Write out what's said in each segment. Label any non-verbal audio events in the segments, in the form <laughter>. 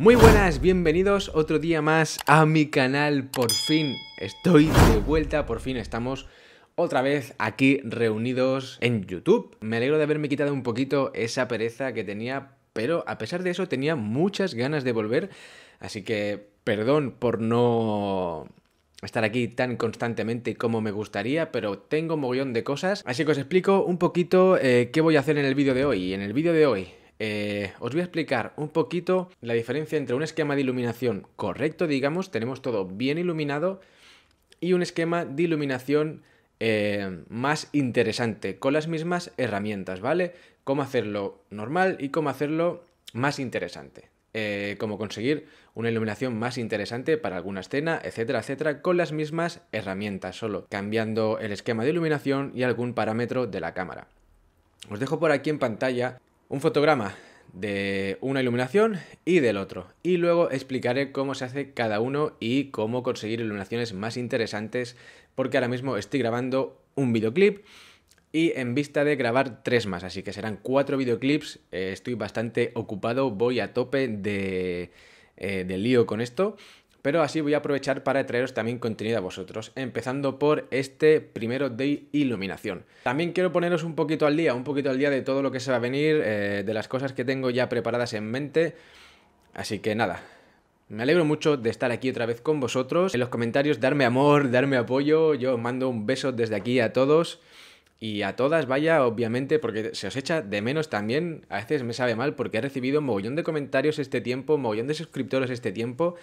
Muy buenas, bienvenidos otro día más a mi canal. Por fin estoy de vuelta, por fin estamos otra vez aquí reunidos en YouTube. Me alegro de haberme quitado un poquito esa pereza que tenía, pero a pesar de eso tenía muchas ganas de volver, así que perdón por no estar aquí tan constantemente como me gustaría, pero tengo un mogollón de cosas, así que os explico un poquito eh, qué voy a hacer en el vídeo de hoy. En el vídeo de hoy eh, os voy a explicar un poquito la diferencia entre un esquema de iluminación correcto, digamos, tenemos todo bien iluminado, y un esquema de iluminación eh, más interesante, con las mismas herramientas, ¿vale? Cómo hacerlo normal y cómo hacerlo más interesante. Eh, cómo conseguir una iluminación más interesante para alguna escena, etcétera, etcétera, con las mismas herramientas, solo cambiando el esquema de iluminación y algún parámetro de la cámara. Os dejo por aquí en pantalla un fotograma de una iluminación y del otro. Y luego explicaré cómo se hace cada uno y cómo conseguir iluminaciones más interesantes, porque ahora mismo estoy grabando un videoclip y en vista de grabar tres más, así que serán cuatro videoclips. Eh, estoy bastante ocupado, voy a tope de, eh, de lío con esto pero así voy a aprovechar para traeros también contenido a vosotros, empezando por este primero de iluminación. También quiero poneros un poquito al día, un poquito al día de todo lo que se va a venir, eh, de las cosas que tengo ya preparadas en mente, así que nada, me alegro mucho de estar aquí otra vez con vosotros. En los comentarios, darme amor, darme apoyo. Yo os mando un beso desde aquí a todos y a todas, vaya, obviamente, porque se os echa de menos también. A veces me sabe mal porque he recibido un mogollón de comentarios este tiempo, un mogollón de suscriptores este tiempo.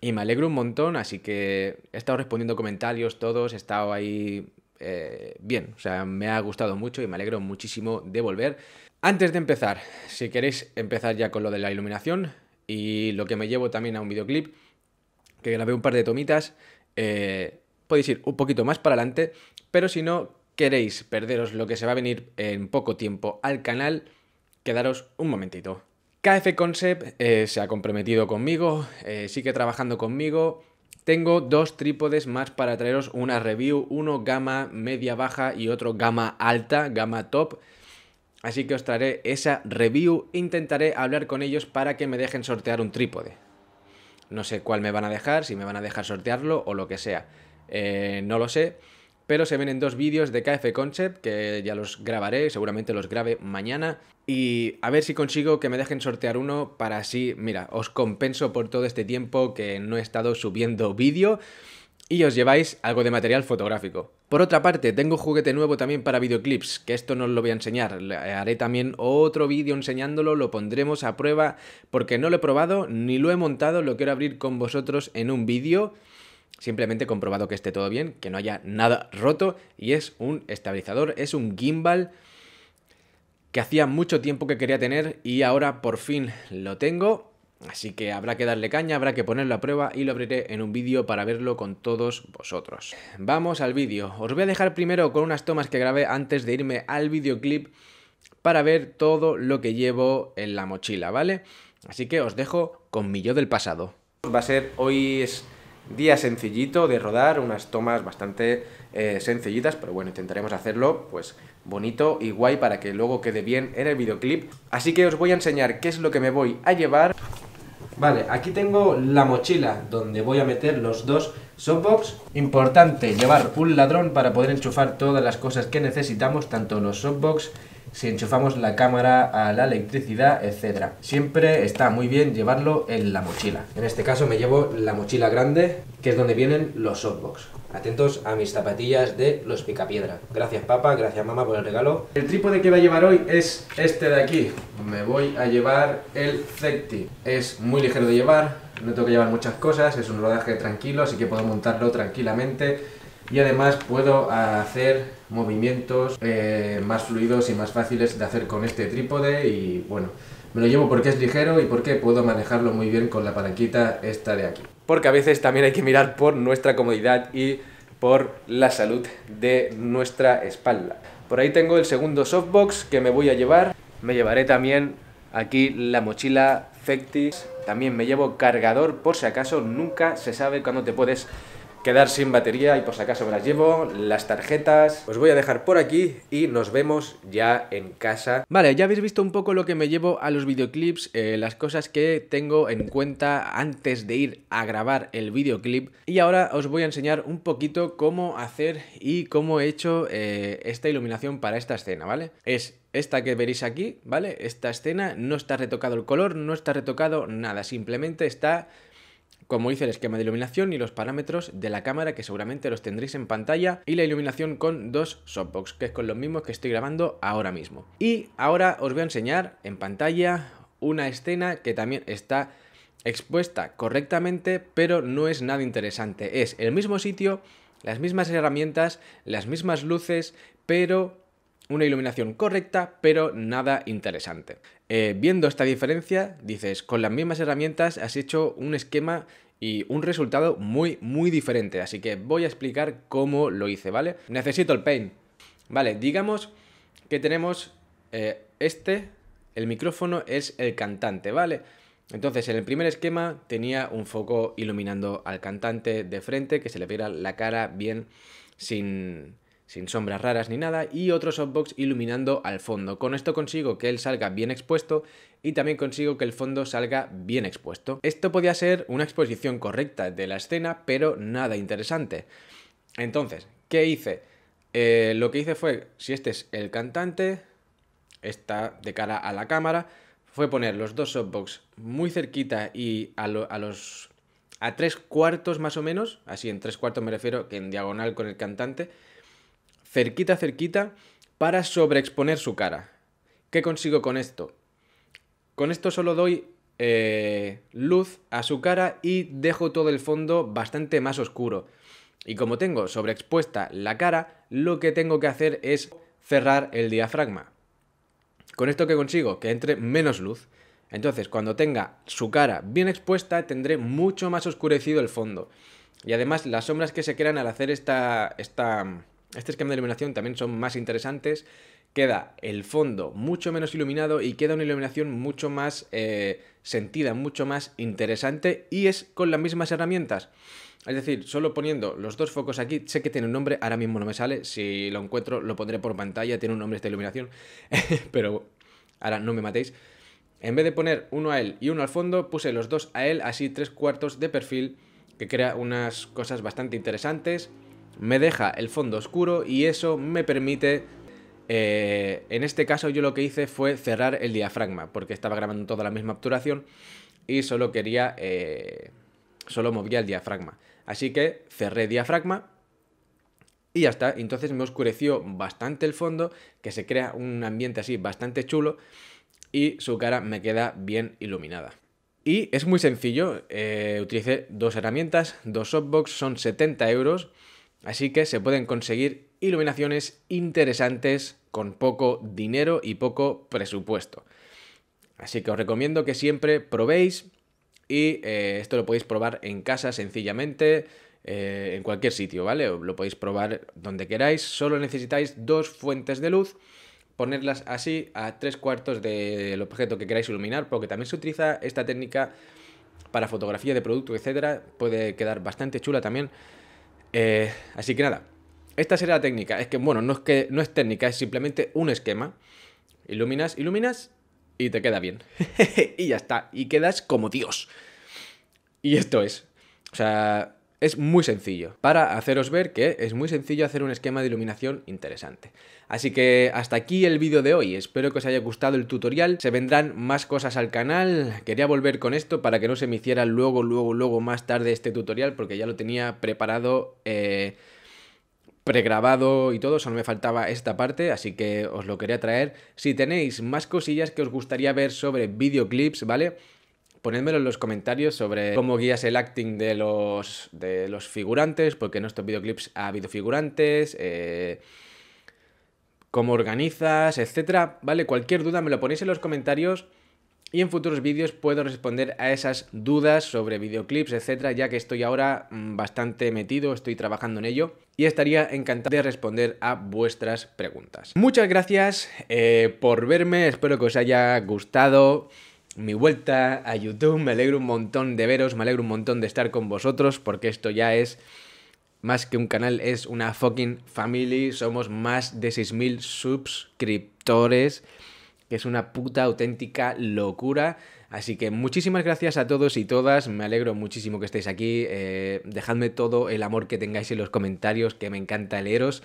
Y me alegro un montón, así que he estado respondiendo comentarios todos, he estado ahí eh, bien, o sea, me ha gustado mucho y me alegro muchísimo de volver. Antes de empezar, si queréis empezar ya con lo de la iluminación y lo que me llevo también a un videoclip, que grabé un par de tomitas, eh, podéis ir un poquito más para adelante, pero si no queréis perderos lo que se va a venir en poco tiempo al canal, quedaros un momentito. KF Concept eh, se ha comprometido conmigo, eh, sigue trabajando conmigo. Tengo dos trípodes más para traeros una review, uno gama media baja y otro gama alta, gama top. Así que os traeré esa review, intentaré hablar con ellos para que me dejen sortear un trípode. No sé cuál me van a dejar, si me van a dejar sortearlo o lo que sea. Eh, no lo sé pero se ven en dos vídeos de KF Concept que ya los grabaré, seguramente los grabe mañana. Y a ver si consigo que me dejen sortear uno para así, mira, os compenso por todo este tiempo que no he estado subiendo vídeo y os lleváis algo de material fotográfico. Por otra parte, tengo un juguete nuevo también para videoclips, que esto no os lo voy a enseñar, haré también otro vídeo enseñándolo, lo pondremos a prueba porque no lo he probado ni lo he montado, lo quiero abrir con vosotros en un vídeo. Simplemente he comprobado que esté todo bien, que no haya nada roto y es un estabilizador, es un gimbal que hacía mucho tiempo que quería tener y ahora por fin lo tengo. Así que habrá que darle caña, habrá que ponerlo a prueba y lo abriré en un vídeo para verlo con todos vosotros. Vamos al vídeo. Os voy a dejar primero con unas tomas que grabé antes de irme al videoclip para ver todo lo que llevo en la mochila, ¿vale? Así que os dejo con mi yo del pasado. Va a ser, hoy es día sencillito de rodar, unas tomas bastante eh, sencillitas, pero bueno, intentaremos hacerlo pues bonito y guay para que luego quede bien en el videoclip. Así que os voy a enseñar qué es lo que me voy a llevar. Vale, aquí tengo la mochila donde voy a meter los dos softbox. Importante llevar un ladrón para poder enchufar todas las cosas que necesitamos, tanto los softbox si enchufamos la cámara a la electricidad, etc. Siempre está muy bien llevarlo en la mochila. En este caso me llevo la mochila grande, que es donde vienen los softbox. Atentos a mis zapatillas de los picapiedra. Gracias papá, gracias mamá por el regalo. El trípode que voy a llevar hoy es este de aquí. Me voy a llevar el Zecti. Es muy ligero de llevar, no tengo que llevar muchas cosas, es un rodaje tranquilo, así que puedo montarlo tranquilamente y además puedo hacer movimientos eh, más fluidos y más fáciles de hacer con este trípode y bueno, me lo llevo porque es ligero y porque puedo manejarlo muy bien con la palanquita esta de aquí. Porque a veces también hay que mirar por nuestra comodidad y por la salud de nuestra espalda. Por ahí tengo el segundo softbox que me voy a llevar. Me llevaré también aquí la mochila Fectis. También me llevo cargador por si acaso. Nunca se sabe cuándo te puedes quedar sin batería y por si acaso me las llevo, las tarjetas... Os voy a dejar por aquí y nos vemos ya en casa. Vale, ya habéis visto un poco lo que me llevo a los videoclips, eh, las cosas que tengo en cuenta antes de ir a grabar el videoclip y ahora os voy a enseñar un poquito cómo hacer y cómo he hecho eh, esta iluminación para esta escena, ¿vale? Es esta que veréis aquí, ¿vale? Esta escena no está retocado el color, no está retocado nada, simplemente está como hice el esquema de iluminación y los parámetros de la cámara que seguramente los tendréis en pantalla y la iluminación con dos softbox, que es con los mismos que estoy grabando ahora mismo. Y ahora os voy a enseñar en pantalla una escena que también está expuesta correctamente, pero no es nada interesante. Es el mismo sitio, las mismas herramientas, las mismas luces, pero una iluminación correcta, pero nada interesante. Eh, viendo esta diferencia, dices, con las mismas herramientas has hecho un esquema y un resultado muy, muy diferente. Así que voy a explicar cómo lo hice, ¿vale? Necesito el paint. Vale, digamos que tenemos eh, este, el micrófono es el cantante, ¿vale? Entonces, en el primer esquema tenía un foco iluminando al cantante de frente, que se le viera la cara bien sin, sin sombras raras ni nada, y otro softbox iluminando al fondo. Con esto consigo que él salga bien expuesto y también consigo que el fondo salga bien expuesto. Esto podía ser una exposición correcta de la escena, pero nada interesante. Entonces, ¿qué hice? Eh, lo que hice fue, si este es el cantante, está de cara a la cámara, fue poner los dos softbox muy cerquita y a, a los... a tres cuartos más o menos, así en tres cuartos me refiero que en diagonal con el cantante, cerquita, cerquita, para sobreexponer su cara. ¿Qué consigo con esto? Con esto solo doy eh, luz a su cara y dejo todo el fondo bastante más oscuro. Y como tengo sobreexpuesta la cara, lo que tengo que hacer es cerrar el diafragma. ¿Con esto qué consigo? Que entre menos luz. Entonces, cuando tenga su cara bien expuesta, tendré mucho más oscurecido el fondo. Y además, las sombras que se crean al hacer esta, esta este esquema de iluminación también son más interesantes. Queda el fondo mucho menos iluminado y queda una iluminación mucho más eh, sentida, mucho más interesante y es con las mismas herramientas. Es decir, solo poniendo los dos focos aquí, sé que tiene un nombre, ahora mismo no me sale, si lo encuentro lo pondré por pantalla, tiene un nombre esta iluminación, <laughs> pero ahora no me matéis. En vez de poner uno a él y uno al fondo, puse los dos a él, así tres cuartos de perfil, que crea unas cosas bastante interesantes me deja el fondo oscuro y eso me permite... Eh, en este caso yo lo que hice fue cerrar el diafragma porque estaba grabando toda la misma obturación y solo quería... Eh, solo movía el diafragma. Así que cerré diafragma y ya está. Entonces me oscureció bastante el fondo, que se crea un ambiente así bastante chulo y su cara me queda bien iluminada. Y es muy sencillo, eh, utilicé dos herramientas, dos softbox, son 70 euros. Así que se pueden conseguir iluminaciones interesantes con poco dinero y poco presupuesto. Así que os recomiendo que siempre probéis y eh, esto lo podéis probar en casa sencillamente, eh, en cualquier sitio, ¿vale? Lo podéis probar donde queráis, solo necesitáis dos fuentes de luz, ponerlas así a tres cuartos del objeto que queráis iluminar, porque también se utiliza esta técnica para fotografía de producto, etcétera, puede quedar bastante chula también. Eh, así que nada, esta sería la técnica. Es que, bueno, no es, que, no es técnica, es simplemente un esquema. Iluminas, iluminas y te queda bien. <laughs> y ya está, y quedas como Dios. Y esto es. O sea, es muy sencillo, para haceros ver que es muy sencillo hacer un esquema de iluminación interesante. Así que hasta aquí el vídeo de hoy, espero que os haya gustado el tutorial, se vendrán más cosas al canal, quería volver con esto para que no se me hiciera luego, luego, luego más tarde este tutorial porque ya lo tenía preparado... Eh, pregrabado y todo, solo me faltaba esta parte, así que os lo quería traer. Si tenéis más cosillas que os gustaría ver sobre videoclips, ¿vale? Ponedmelo en los comentarios sobre cómo guías el acting de los, de los figurantes, porque en estos videoclips ha habido figurantes, eh, cómo organizas, etcétera, ¿vale? Cualquier duda me lo ponéis en los comentarios y en futuros vídeos puedo responder a esas dudas sobre videoclips, etcétera, ya que estoy ahora mm, bastante metido, estoy trabajando en ello y estaría encantado de responder a vuestras preguntas. Muchas gracias eh, por verme, espero que os haya gustado mi vuelta a YouTube. Me alegro un montón de veros, me alegro un montón de estar con vosotros, porque esto ya es más que un canal, es una fucking family. Somos más de 6.000 suscriptores, que es una puta auténtica locura. Así que muchísimas gracias a todos y todas, me alegro muchísimo que estéis aquí, eh, dejadme todo el amor que tengáis en los comentarios, que me encanta leeros.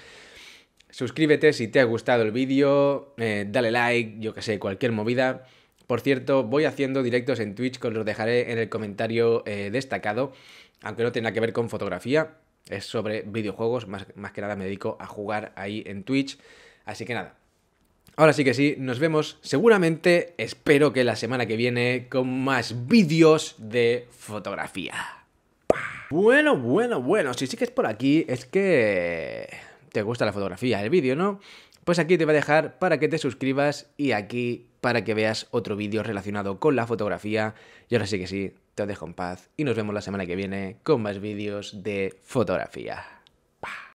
Suscríbete si te ha gustado el vídeo, eh, dale like, yo que sé, cualquier movida. Por cierto, voy haciendo directos en Twitch que los dejaré en el comentario eh, destacado, aunque no tenga que ver con fotografía, es sobre videojuegos, más, más que nada me dedico a jugar ahí en Twitch, así que nada. Ahora sí que sí, nos vemos seguramente, espero que la semana que viene, con más vídeos de fotografía. Bueno, bueno, bueno, si es por aquí es que te gusta la fotografía, el vídeo, ¿no? Pues aquí te voy a dejar para que te suscribas y aquí para que veas otro vídeo relacionado con la fotografía. Y ahora sí que sí, te dejo en paz y nos vemos la semana que viene con más vídeos de fotografía.